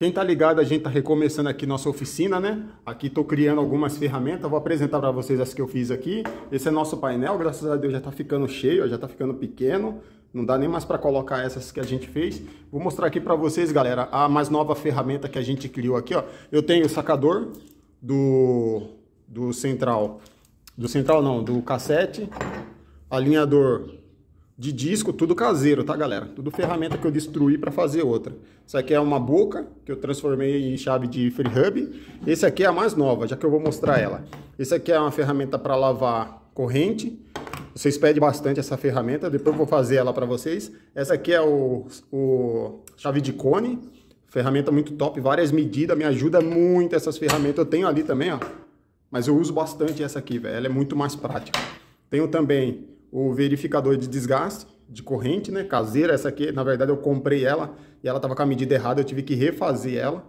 Quem tá ligado, a gente tá recomeçando aqui nossa oficina, né? Aqui tô criando algumas ferramentas, vou apresentar para vocês as que eu fiz aqui. Esse é nosso painel, graças a Deus já tá ficando cheio, já tá ficando pequeno. Não dá nem mais para colocar essas que a gente fez. Vou mostrar aqui para vocês, galera, a mais nova ferramenta que a gente criou aqui, ó. Eu tenho o sacador do, do central, do central não, do cassete, alinhador de disco, tudo caseiro, tá, galera? Tudo ferramenta que eu destruí para fazer outra. Isso aqui é uma boca que eu transformei em chave de free hub. Esse aqui é a mais nova, já que eu vou mostrar ela. Esse aqui é uma ferramenta para lavar corrente. Vocês pedem bastante essa ferramenta, depois eu vou fazer ela para vocês. Essa aqui é o, o chave de cone, ferramenta muito top, várias medidas, me ajuda muito essas ferramentas. Eu tenho ali também, ó, mas eu uso bastante essa aqui, velho. Ela é muito mais prática. Tenho também o verificador de desgaste de corrente, né, caseira, essa aqui, na verdade eu comprei ela e ela estava com a medida errada, eu tive que refazer ela,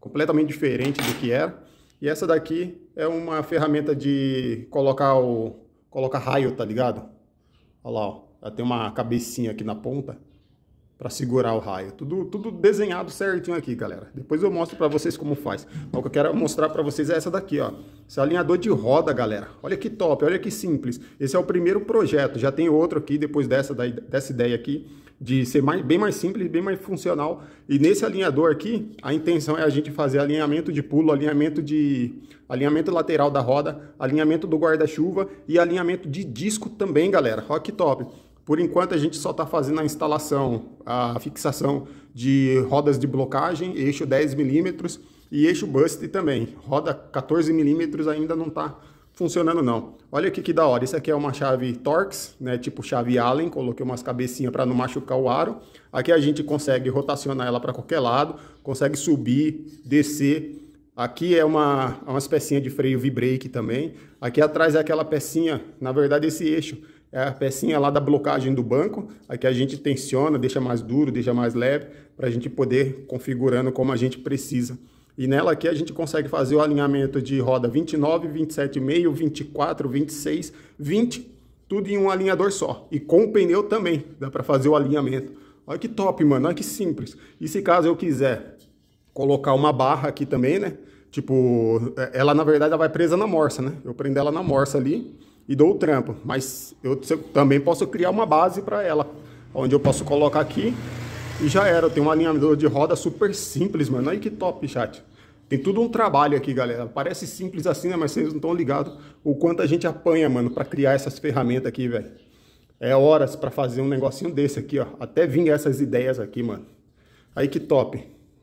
completamente diferente do que era. E essa daqui é uma ferramenta de colocar o colocar raio, tá ligado? Olha lá, ó, ela tem uma cabecinha aqui na ponta para segurar o raio. Tudo, tudo desenhado certinho aqui, galera. Depois eu mostro para vocês como faz. O que eu quero mostrar para vocês é essa daqui, ó. Esse alinhador de roda, galera. Olha que top, olha que simples. Esse é o primeiro projeto. Já tem outro aqui, depois dessa, dessa ideia aqui, de ser mais, bem mais simples, bem mais funcional. E nesse alinhador aqui, a intenção é a gente fazer alinhamento de pulo, alinhamento de alinhamento lateral da roda, alinhamento do guarda-chuva e alinhamento de disco também, galera. Olha que top. Por enquanto, a gente só está fazendo a instalação, a fixação de rodas de blocagem, eixo 10 milímetros e eixo bust também. Roda 14 milímetros ainda não está funcionando não. Olha aqui que da hora, isso aqui é uma chave Torx, né, tipo chave Allen, coloquei umas cabecinhas para não machucar o aro. Aqui a gente consegue rotacionar ela para qualquer lado, consegue subir, descer. Aqui é uma, é umas pecinhas de freio V-brake também. Aqui atrás é aquela pecinha, na verdade esse eixo é a pecinha lá da blocagem do banco, aqui a gente tensiona, deixa mais duro, deixa mais leve, para a gente poder configurando como a gente precisa. E nela aqui a gente consegue fazer o alinhamento de roda 29, 27,5, 24, 26, 20, tudo em um alinhador só. E com o pneu também dá para fazer o alinhamento. Olha que top, mano, olha que simples. E se caso eu quiser colocar uma barra aqui também, né? Tipo, é, ela na verdade ela vai presa na morsa, né? Eu prendo ela na morsa ali e dou o trampo. Mas eu também posso criar uma base para ela, onde eu posso colocar aqui e já era. Tem uma um de roda super simples, mano. Aí que top, chat. Tem tudo um trabalho aqui, galera. Parece simples assim, né? Mas vocês não estão ligados o quanto a gente apanha, mano, para criar essas ferramentas aqui, velho. É horas para fazer um negocinho desse aqui, ó. Até vinha essas ideias aqui, mano. Aí que top.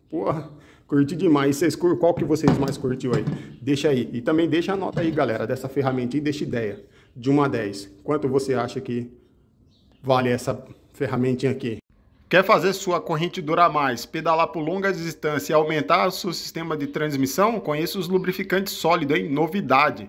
Porra, curti demais. Vocês, qual que vocês mais curtiu aí? Deixa aí. E também deixa a nota aí, galera, dessa ferramenta e deixa ideia de 1 a 10. Quanto você acha que vale essa ferramentinha aqui? Quer fazer sua corrente durar mais, pedalar por longas distâncias, e aumentar o seu sistema de transmissão? Conheça os lubrificantes sólidos, hein? Novidade!